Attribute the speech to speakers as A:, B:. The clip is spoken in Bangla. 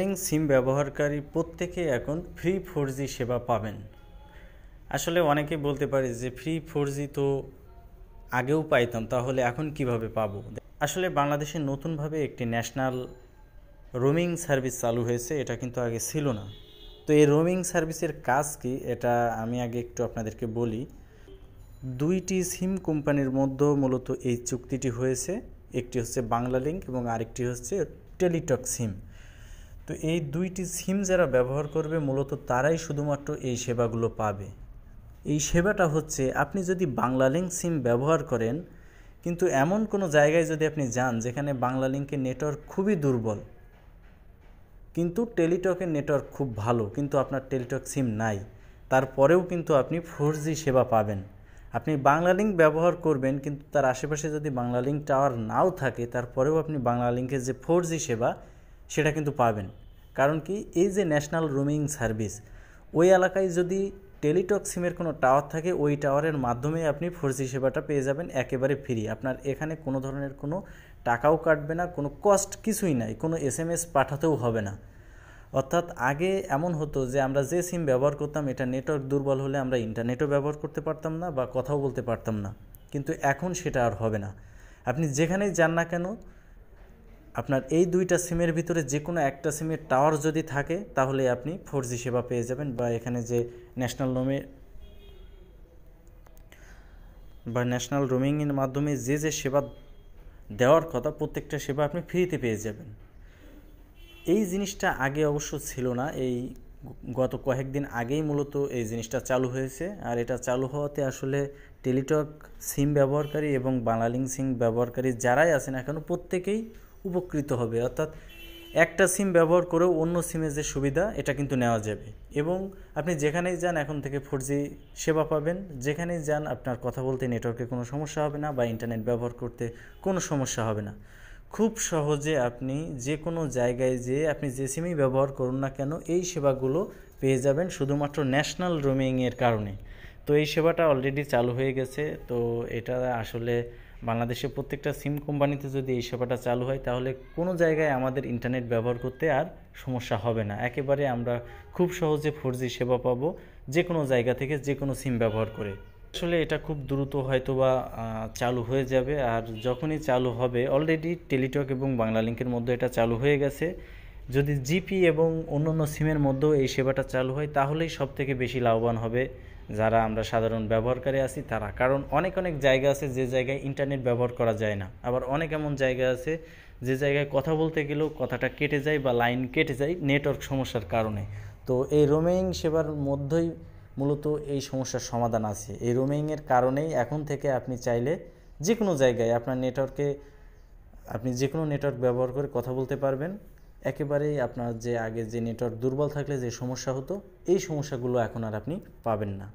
A: লিঙ্ক সিম ব্যবহারকারী প্রত্যেকে এখন ফ্রি ফোর সেবা পাবেন আসলে অনেকে বলতে পারে যে ফ্রি ফোর তো আগেও পাইতাম তাহলে এখন কিভাবে পাবো আসলে বাংলাদেশে নতুনভাবে একটি ন্যাশনাল রোমিং সার্ভিস চালু হয়েছে এটা কিন্তু আগে ছিল না তো এই রোমিং সার্ভিসের কাজ কি এটা আমি আগে একটু আপনাদেরকে বলি দুইটি সিম কোম্পানির মধ্যে মূলত এই চুক্তিটি হয়েছে একটি হচ্ছে লিঙ্ক এবং আরেকটি হচ্ছে টেলিটক সিম তো এই দুইটি সিম যারা ব্যবহার করবে মূলত তারাই শুধুমাত্র এই সেবাগুলো পাবে এই সেবাটা হচ্ছে আপনি যদি লিঙ্ক সিম ব্যবহার করেন কিন্তু এমন কোনো জায়গায় যদি আপনি যান যেখানে বাংলা লিঙ্কের নেটওয়ার্ক খুবই দুর্বল কিন্তু টেলিটকের নেটওয়ার্ক খুব ভালো কিন্তু আপনার টেলিটক সিম নাই তারপরেও কিন্তু আপনি ফোর সেবা পাবেন আপনি বাংলা লিঙ্ক ব্যবহার করবেন কিন্তু তার আশেপাশে যদি বাংলা লিঙ্ক টাওয়ার নাও থাকে তারপরেও আপনি লিঙ্কের যে ফোর সেবা সেটা কিন্তু পাবেন কারণ কি এই যে ন্যাশনাল রুমিং সার্ভিস ওই এলাকায় যদি টেলিটক সিমের কোনো টাওয়ার থাকে ওই টাওয়ারের মাধ্যমে আপনি ফোর জি সেবাটা পেয়ে যাবেন একেবারে ফ্রি আপনার এখানে কোনো ধরনের কোনো টাকাও কাটবে না কোনো কস্ট কিছুই নাই কোনো এস এম এস পাঠাতেও হবে না অর্থাৎ আগে এমন হতো যে আমরা যে সিম ব্যবহার করতাম এটা নেটওয়ার্ক দুর্বল হলে আমরা ইন্টারনেটও ব্যবহার করতে পারতাম না বা কথাও বলতে পারতাম না কিন্তু এখন সেটা আর হবে না আপনি যেখানেই যান না কেন আপনার এই দুইটা সিমের ভিতরে যে কোনো একটা সিমের টাওয়ার যদি থাকে তাহলে আপনি ফোর জি সেবা পেয়ে যাবেন বা এখানে যে ন্যাশনাল রোমে বা ন্যাশনাল রোমিংয়ের মাধ্যমে যে যে সেবা দেওয়ার কথা প্রত্যেকটা সেবা আপনি ফ্রিতে পেয়ে যাবেন এই জিনিসটা আগে অবশ্য ছিল না এই গত কয়েকদিন আগেই মূলত এই জিনিসটা চালু হয়েছে আর এটা চালু হওয়াতে আসলে টেলিটক সিম ব্যবহারকারী এবং বাংলালিং সিম ব্যবহারকারী যারাই আছেন এখন প্রত্যেকেই উপকৃত হবে অর্থাৎ একটা সিম ব্যবহার করেও অন্য সিমে যে সুবিধা এটা কিন্তু নেওয়া যাবে এবং আপনি যেখানেই যান এখন থেকে ফোর সেবা পাবেন যেখানেই যান আপনার কথা বলতে নেটওয়ার্কে কোনো সমস্যা হবে না বা ইন্টারনেট ব্যবহার করতে কোনো সমস্যা হবে না খুব সহজে আপনি যে কোনো জায়গায় যে আপনি যে সিমই ব্যবহার করুন না কেন এই সেবাগুলো পেয়ে যাবেন শুধুমাত্র ন্যাশনাল রোমিংয়ের কারণে তো এই সেবাটা অলরেডি চালু হয়ে গেছে তো এটা আসলে বাংলাদেশে প্রত্যেকটা সিম কোম্পানিতে যদি এই সেবাটা চালু হয় তাহলে কোনো জায়গায় আমাদের ইন্টারনেট ব্যবহার করতে আর সমস্যা হবে না একেবারে আমরা খুব সহজে ফোর সেবা পাব যে কোনো জায়গা থেকে যে কোনো সিম ব্যবহার করে আসলে এটা খুব দ্রুত হয়তোবা চালু হয়ে যাবে আর যখনই চালু হবে অলরেডি টেলিটক এবং বাংলালিঙ্কের মধ্যে এটা চালু হয়ে গেছে যদি জিপি এবং অন্যান্য সিমের মধ্যেও এই সেবাটা চালু হয় তাহলেই সব থেকে বেশি লাভবান হবে যারা আমরা সাধারণ ব্যবহারকারী আছি তারা কারণ অনেক অনেক জায়গা আছে যে জায়গায় ইন্টারনেট ব্যবহার করা যায় না আবার অনেক এমন জায়গা আছে যে জায়গায় কথা বলতে গেলেও কথাটা কেটে যায় বা লাইন কেটে যায় নেটওয়ার্ক সমস্যার কারণে তো এই রোমিং সেবার মধ্যেই মূলত এই সমস্যার সমাধান আছে এই রোমিংয়ের কারণেই এখন থেকে আপনি চাইলে যে কোনো জায়গায় আপনার নেটওয়ার্কে আপনি যে কোনো নেটওয়ার্ক ব্যবহার করে কথা বলতে পারবেন একেবারেই আপনার যে আগে যে নেটওয়ার্ক দুর্বল থাকলে যে সমস্যা হতো এই সমস্যাগুলো এখন আর আপনি পাবেন না